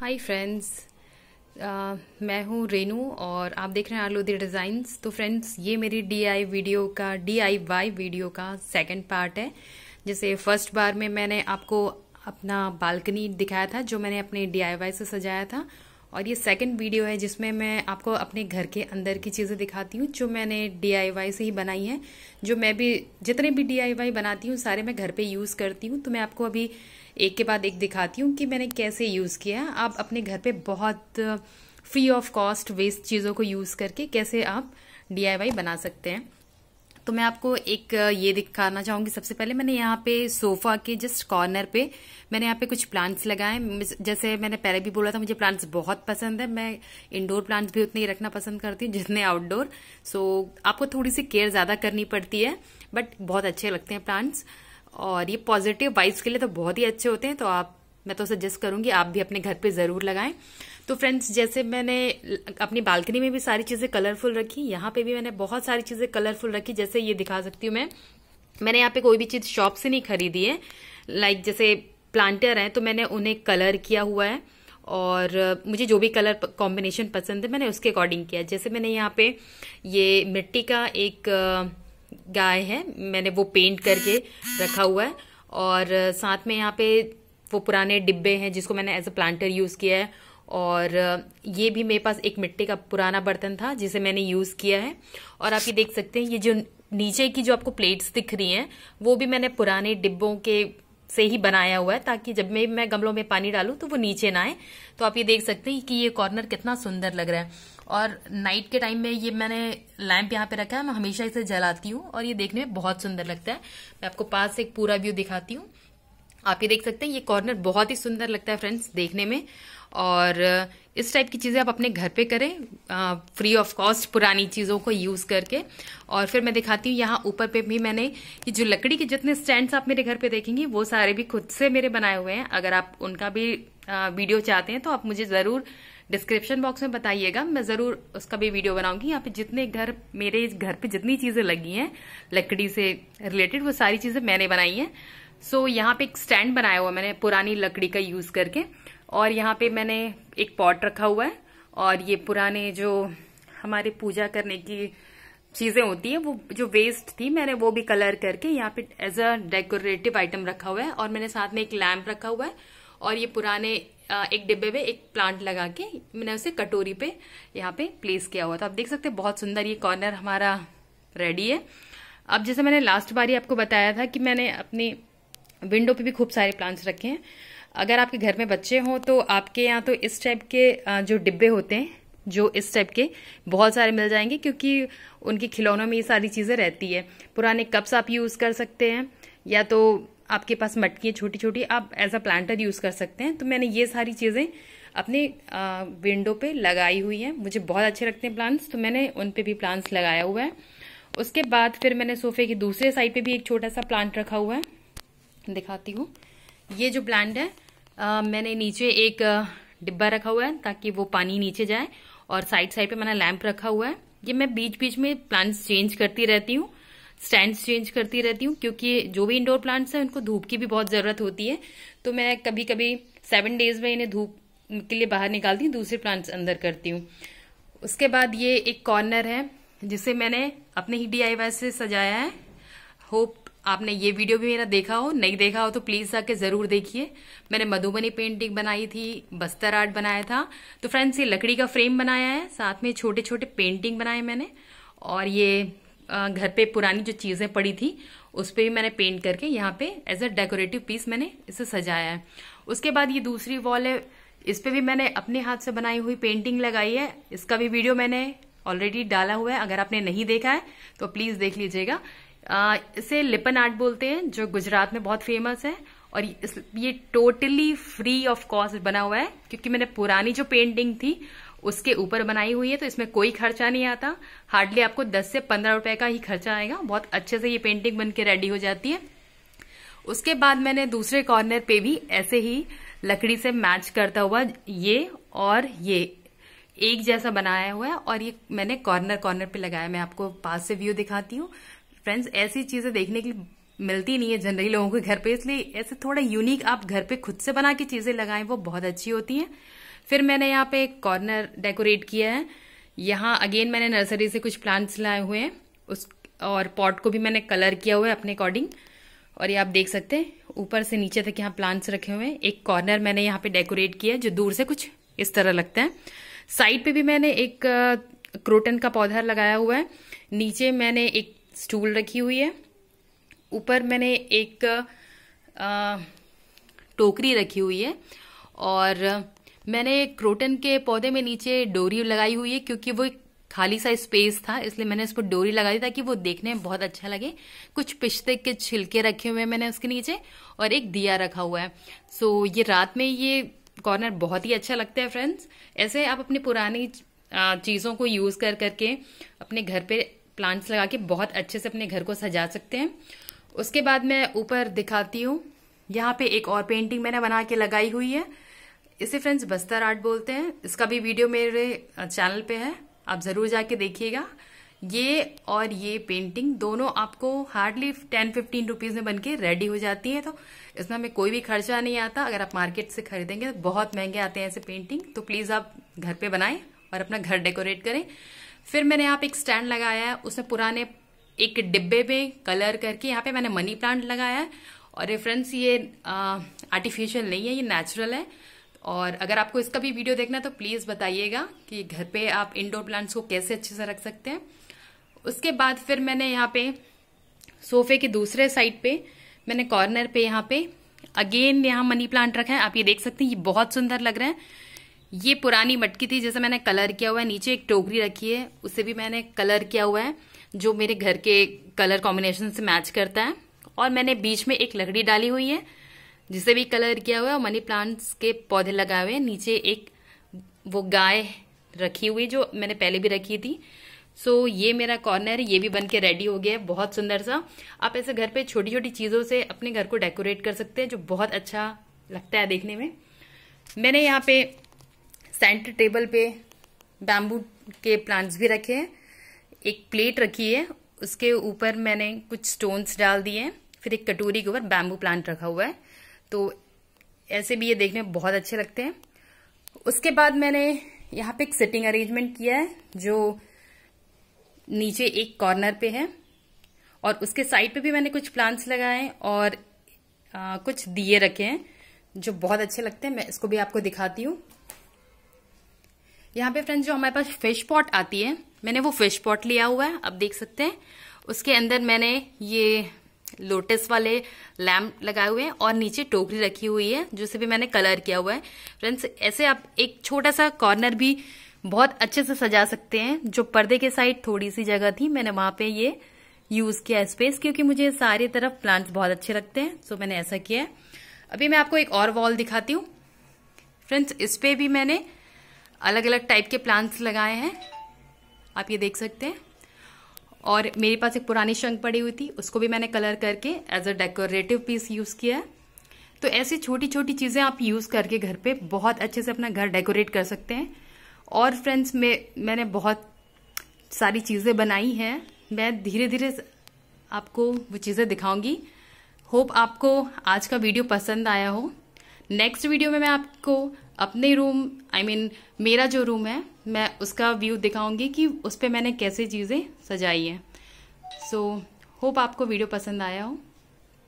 hi friends uh, मैं हूँ रेनू और आप देख रहे हैं आलोदी डिज़ाइंस तो फ्रेंड्स ये मेरी डीआई वीडियो का डीआईवाई वीडियो का सेकंड पार्ट है जैसे फर्स्ट बार में मैंने आपको अपना बालकनी दिखाया था जो मैंने अपने डीआईवाई से सजाया था और ये सेकंड वीडियो है जिसमें मैं आपको अपने घर के अंदर की चीज़ें दिखाती हूँ जो मैंने डी से ही बनाई हैं जो मैं भी जितने भी डी बनाती हूँ सारे मैं घर पे यूज़ करती हूँ तो मैं आपको अभी एक के बाद एक दिखाती हूँ कि मैंने कैसे यूज़ किया है आप अपने घर पर बहुत फ्री ऑफ कॉस्ट वेस्ट चीज़ों को यूज़ करके कैसे आप डी बना सकते हैं तो मैं आपको एक ये दिखाना चाहूंगी सबसे पहले मैंने यहाँ पे सोफा के जस्ट कॉर्नर पे मैंने यहाँ पे कुछ प्लांट्स लगाए जैसे मैंने पहले भी बोला था मुझे प्लांट्स बहुत पसंद है मैं इंडोर प्लांट्स भी उतने ही रखना पसंद करती हूँ जितने आउटडोर सो आपको थोड़ी सी केयर ज्यादा करनी पड़ती है बट बहुत अच्छे लगते हैं प्लांट्स और ये पॉजिटिव वाइब्स के लिए तो बहुत ही अच्छे होते हैं तो आप मैं तो सजेस्ट करूंगी आप भी अपने घर पे जरूर लगाएं तो फ्रेंड्स जैसे मैंने अपनी बालकनी में भी सारी चीजें कलरफुल रखी यहाँ पे भी मैंने बहुत सारी चीजें कलरफुल रखी जैसे ये दिखा सकती हूँ मैं मैंने यहाँ पे कोई भी चीज शॉप से नहीं खरीदी है लाइक जैसे प्लांटर है तो मैंने उन्हें कलर किया हुआ है और मुझे जो भी कलर कॉम्बिनेशन पसंद है मैंने उसके अकॉर्डिंग किया जैसे मैंने यहाँ पे ये मिट्टी का एक गाय है मैंने वो पेंट करके रखा हुआ है और साथ में यहाँ पे वो पुराने डिब्बे हैं जिसको मैंने एज अ प्लांटर यूज़ किया है और ये भी मेरे पास एक मिट्टी का पुराना बर्तन था जिसे मैंने यूज़ किया है और आप ये देख सकते हैं ये जो नीचे की जो आपको प्लेट्स दिख रही हैं वो भी मैंने पुराने डिब्बों के से ही बनाया हुआ है ताकि जब मैं मैं गमलों में पानी डालूं तो वो नीचे ना आए तो आप ये देख सकते हैं कि ये कॉर्नर कितना सुंदर लग रहा है और नाइट के टाइम में ये मैंने लैंप यहाँ पे रखा है मैं हमेशा इसे जलाती हूँ और ये देखने में बहुत सुंदर लगता है मैं आपको पास से एक पूरा व्यू दिखाती हूँ आप ये देख सकते हैं ये कॉर्नर बहुत ही सुंदर लगता है फ्रेंड्स देखने में और uh, इस टाइप की चीज़ें आप अपने घर पे करें फ्री ऑफ कॉस्ट पुरानी चीज़ों को यूज़ करके और फिर मैं दिखाती हूँ यहाँ ऊपर पे भी मैंने ये जो लकड़ी के जितने स्टैंड्स आप मेरे घर पे देखेंगे वो सारे भी खुद से मेरे बनाए हुए हैं अगर आप उनका भी वीडियो uh, चाहते हैं तो आप मुझे ज़रूर डिस्क्रिप्शन बॉक्स में बताइएगा मैं ज़रूर उसका भी वीडियो बनाऊंगी यहाँ पे जितने घर मेरे घर पर जितनी चीज़ें लगी हैं लकड़ी से रिलेटेड वो सारी चीज़ें मैंने बनाई हैं सो so, यहाँ पे एक स्टैंड बनाया हुआ मैंने पुरानी लकड़ी का यूज करके और यहाँ पे मैंने एक पॉट रखा हुआ है और ये पुराने जो हमारे पूजा करने की चीजें होती है वो जो वेस्ट थी मैंने वो भी कलर करके यहाँ पे एज अ डेकोरेटिव आइटम रखा हुआ है और मैंने साथ में एक लैम्प रखा हुआ है और ये पुराने एक डिब्बे में एक प्लांट लगा के मैंने उसे कटोरी पे यहाँ पे प्लेस किया हुआ था आप देख सकते हैं बहुत सुंदर ये कॉर्नर हमारा रेडी है अब जैसे मैंने लास्ट बार ही आपको बताया था कि मैंने अपनी विंडो पे भी खूब सारे प्लांट्स रखे हैं अगर आपके घर में बच्चे हों तो आपके यहाँ तो इस टाइप के जो डिब्बे होते हैं जो इस टाइप के बहुत सारे मिल जाएंगे क्योंकि उनके खिलौनों में ये सारी चीज़ें रहती है पुराने कप्स आप यूज़ कर सकते हैं या तो आपके पास मटकी छोटी छोटी आप एज अ प्लांटर यूज़ कर सकते हैं तो मैंने ये सारी चीज़ें अपने विंडो पे लगाई हुई हैं मुझे बहुत अच्छे लगते हैं प्लांट्स तो मैंने उन पे भी प्लांट्स लगाया हुआ है उसके बाद फिर मैंने सोफे के दूसरे साइड पे भी एक छोटा सा प्लांट रखा हुआ है दिखाती हूँ ये जो ब्लैंड है आ, मैंने नीचे एक डिब्बा रखा हुआ है ताकि वो पानी नीचे जाए और साइड साइड पे मैंने लैंप रखा हुआ है ये मैं बीच बीच में प्लांट्स चेंज करती रहती हूँ स्टैंड चेंज करती रहती हूँ क्योंकि जो भी इंडोर प्लांट्स हैं उनको धूप की भी बहुत ज़रूरत होती है तो मैं कभी कभी सेवन डेज में इन्हें धूप के लिए बाहर निकालती हूँ दूसरे प्लांट्स अंदर करती हूँ उसके बाद ये एक कॉर्नर है जिसे मैंने अपने ही डी से सजाया है होप आपने ये वीडियो भी मेरा देखा हो नहीं देखा हो तो प्लीज आके जरूर देखिए मैंने मधुबनी पेंटिंग बनाई थी बस्तर आर्ट बनाया था तो फ्रेंड्स ये लकड़ी का फ्रेम बनाया है साथ में छोटे छोटे पेंटिंग बनाए मैंने और ये घर पे पुरानी जो चीजें पड़ी थी उस पर भी मैंने पेंट करके यहाँ पे एज अ डेकोरेटिव पीस मैंने इसे सजाया है उसके बाद ये दूसरी वॉल है इस पर भी मैंने अपने हाथ से बनाई हुई पेंटिंग लगाई है इसका भी वीडियो मैंने ऑलरेडी डाला हुआ है अगर आपने नहीं देखा है तो प्लीज देख लीजिएगा इसे लिपन आर्ट बोलते हैं जो गुजरात में बहुत फेमस है और ये टोटली फ्री ऑफ कॉस्ट बना हुआ है क्योंकि मैंने पुरानी जो पेंटिंग थी उसके ऊपर बनाई हुई है तो इसमें कोई खर्चा नहीं आता हार्डली आपको 10 से 15 रुपए का ही खर्चा आएगा बहुत अच्छे से ये पेंटिंग बनके रेडी हो जाती है उसके बाद मैंने दूसरे कॉर्नर पे भी ऐसे ही लकड़ी से मैच करता हुआ ये और ये एक जैसा बनाया हुआ है और ये मैंने कॉर्नर कॉर्नर पे लगाया मैं आपको पास से व्यू दिखाती हूँ फ्रेंड्स ऐसी चीजें देखने के लिए मिलती नहीं है जनरली लोगों के घर पे इसलिए ऐसे थोड़ा यूनिक आप घर पे खुद से बना के चीजें लगाएं वो बहुत अच्छी होती हैं फिर मैंने यहाँ पे एक कॉर्नर डेकोरेट किया है यहाँ अगेन मैंने नर्सरी से कुछ प्लांट्स लाए हुए हैं उस और पॉट को भी मैंने कलर किया हुआ है अपने अकॉर्डिंग और ये आप देख सकते हैं ऊपर से नीचे तक यहाँ प्लांट्स रखे हुए हैं एक कॉर्नर मैंने यहाँ पे डेकोरेट किया है जो दूर से कुछ इस तरह लगता है साइड पे भी मैंने एक क्रोटन का पौधा लगाया हुआ है नीचे मैंने एक स्टूल रखी हुई है ऊपर मैंने एक आ, टोकरी रखी हुई है और मैंने क्रोटन के पौधे में नीचे डोरी लगाई हुई है क्योंकि वो खाली सा स्पेस था इसलिए मैंने उस पर डोरी लगा दी ताकि वो देखने में बहुत अच्छा लगे कुछ पिश्ते के छिलके रखे हुए हैं मैंने उसके नीचे और एक दिया रखा हुआ है सो so, ये रात में ये कॉर्नर बहुत ही अच्छा लगता है फ्रेंड्स ऐसे आप अपनी पुरानी चीज़ों को यूज़ कर करके अपने घर पे प्लांट्स लगा के बहुत अच्छे से अपने घर को सजा सकते हैं उसके बाद मैं ऊपर दिखाती हूँ यहाँ पे एक और पेंटिंग मैंने बना के लगाई हुई है इसे फ्रेंड्स बस्तर आर्ट बोलते हैं इसका भी वीडियो मेरे चैनल पे है आप ज़रूर जाके देखिएगा ये और ये पेंटिंग दोनों आपको हार्डली टेन फिफ्टीन रुपीज़ में बनके रेडी हो जाती है तो इसमें हमें कोई भी खर्चा नहीं आता अगर आप मार्केट से खरीदेंगे तो बहुत महंगे आते हैं ऐसे पेंटिंग तो प्लीज़ आप घर पे बनाएं और अपना घर डेकोरेट करें फिर मैंने यहाँ पे एक स्टैंड लगाया है उसमें पुराने एक डिब्बे में कलर करके यहाँ पे मैंने मनी प्लांट लगाया है और रेफरेंस ये आर्टिफिशियल नहीं है ये नेचुरल है और अगर आपको इसका भी वीडियो देखना है तो प्लीज़ बताइएगा कि घर पे आप इंडोर प्लांट्स को कैसे अच्छे से रख सकते हैं उसके बाद फिर मैंने यहाँ पे सोफे के दूसरे साइड पे मैंने कॉर्नर पे यहाँ पे अगेन यहाँ मनी प्लांट रखा है आप ये देख सकते हैं ये बहुत सुंदर लग रहा है ये पुरानी मटकी थी जैसे मैंने कलर किया हुआ है नीचे एक टोकरी रखी है उसे भी मैंने कलर किया हुआ है जो मेरे घर के कलर कॉम्बिनेशन से मैच करता है और मैंने बीच में एक लकड़ी डाली हुई है जिसे भी कलर किया हुआ है और मनी प्लांट्स के पौधे लगाए हुए हैं नीचे एक वो गाय रखी हुई जो मैंने पहले भी रखी थी सो so, ये मेरा कॉर्नर ये भी बन के रेडी हो गया है बहुत सुंदर सा आप ऐसे घर पे छोटी छोटी चीज़ों से अपने घर को डेकोरेट कर सकते हैं जो बहुत अच्छा लगता है देखने में मैंने यहाँ पे सेंटर टेबल पे बैम्बू के प्लांट्स भी रखे हैं एक प्लेट रखी है उसके ऊपर मैंने कुछ स्टोन्स डाल दिए हैं फिर एक कटोरी के ऊपर बैम्बू प्लांट रखा हुआ है तो ऐसे भी ये देखने में बहुत अच्छे लगते हैं उसके बाद मैंने यहाँ पे एक सिटिंग अरेंजमेंट किया है जो नीचे एक कॉर्नर पे है और उसके साइड पे भी मैंने कुछ प्लांट्स लगाए और आ, कुछ दिए रखे हैं जो बहुत अच्छे लगते हैं मैं इसको भी आपको दिखाती हूँ यहाँ पे फ्रेंड्स जो हमारे पास फिश पॉट आती है मैंने वो फिश पॉट लिया हुआ है आप देख सकते हैं उसके अंदर मैंने ये लोटस वाले लैम्प लगाए हुए हैं और नीचे टोकरी रखी हुई है जिसे भी मैंने कलर किया हुआ है फ्रेंड्स ऐसे आप एक छोटा सा कॉर्नर भी बहुत अच्छे से सजा सकते हैं जो पर्दे के साइड थोड़ी सी जगह थी मैंने वहां पे ये यूज किया स्पेस क्योंकि मुझे सारी तरफ प्लांट्स बहुत अच्छे लगते हैं सो मैंने ऐसा किया है अभी मैं आपको एक और वॉल दिखाती हूँ फ्रेंड्स इस पे भी मैंने अलग अलग टाइप के प्लांट्स लगाए हैं आप ये देख सकते हैं और मेरे पास एक पुरानी शंख पड़ी हुई थी उसको भी मैंने कलर करके as a decorative piece use किया है तो ऐसी छोटी छोटी चीज़ें आप यूज़ करके घर पे बहुत अच्छे से अपना घर डेकोरेट कर सकते हैं और फ्रेंड्स मैं मैंने बहुत सारी चीज़ें बनाई हैं मैं धीरे धीरे आपको वो चीज़ें दिखाऊंगी होप आपको आज का वीडियो पसंद आया हो नेक्स्ट वीडियो में मैं आपको अपने room I I mean mean, मेरा जो रूम है मैं उसका व्यू दिखाऊंगी कि उस पर मैंने कैसे चीज़ें सजाई हैं सो होप आपको वीडियो पसंद आया हो